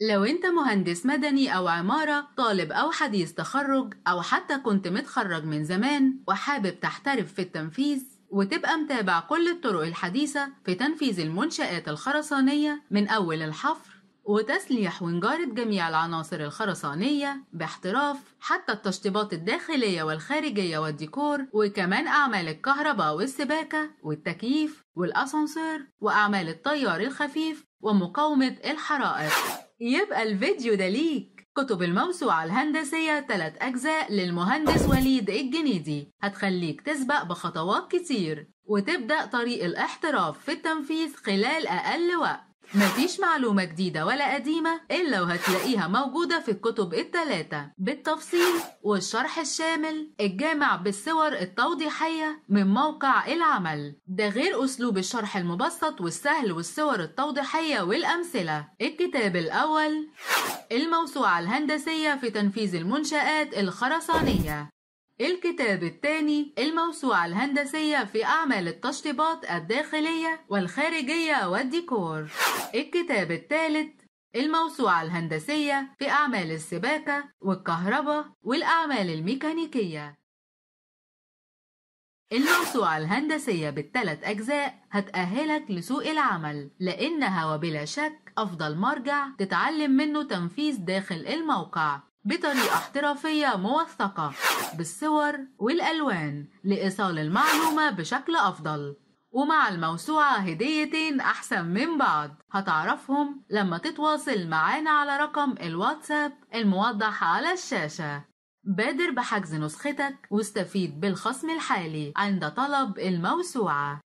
لو انت مهندس مدني او عمارة طالب او حديث تخرج او حتى كنت متخرج من زمان وحابب تحترف في التنفيذ وتبقى متابع كل الطرق الحديثة في تنفيذ المنشآت الخرسانية من أول الحفر وتسليح وانجارة جميع العناصر الخرسانية باحتراف حتى التشطيبات الداخلية والخارجية والديكور وكمان أعمال الكهرباء والسباكة والتكييف والأسانسير وأعمال الطيار الخفيف ومقاومة الحرائق يبقى الفيديو ده ليك كتب الموسوعة الهندسية تلات أجزاء للمهندس وليد الجنيدي هتخليك تسبق بخطوات كتير وتبدأ طريق الاحتراف في التنفيذ خلال أقل وقت مفيش معلومة جديدة ولا قديمة إلا وهتلاقيها موجودة في الكتب التلاتة بالتفصيل والشرح الشامل الجامع بالصور التوضيحية من موقع العمل ده غير أسلوب الشرح المبسط والسهل والصور التوضيحية والأمثلة الكتاب الأول الموسوعة الهندسية في تنفيذ المنشآت الخرسانية الكتاب الثاني الموسوعة الهندسية في أعمال التشطيبات الداخلية والخارجية والديكور الكتاب الثالث الموسوعة الهندسية في أعمال السباكة والكهرباء والأعمال الميكانيكية الموسوعة الهندسية بالثلاث أجزاء هتأهلك لسوق العمل لأنها وبلا شك أفضل مرجع تتعلم منه تنفيذ داخل الموقع بطريقة احترافية موثقة بالصور والألوان لإيصال المعلومة بشكل أفضل ومع الموسوعة هديتين أحسن من بعض هتعرفهم لما تتواصل معانا على رقم الواتساب الموضح على الشاشة بادر بحجز نسختك واستفيد بالخصم الحالي عند طلب الموسوعة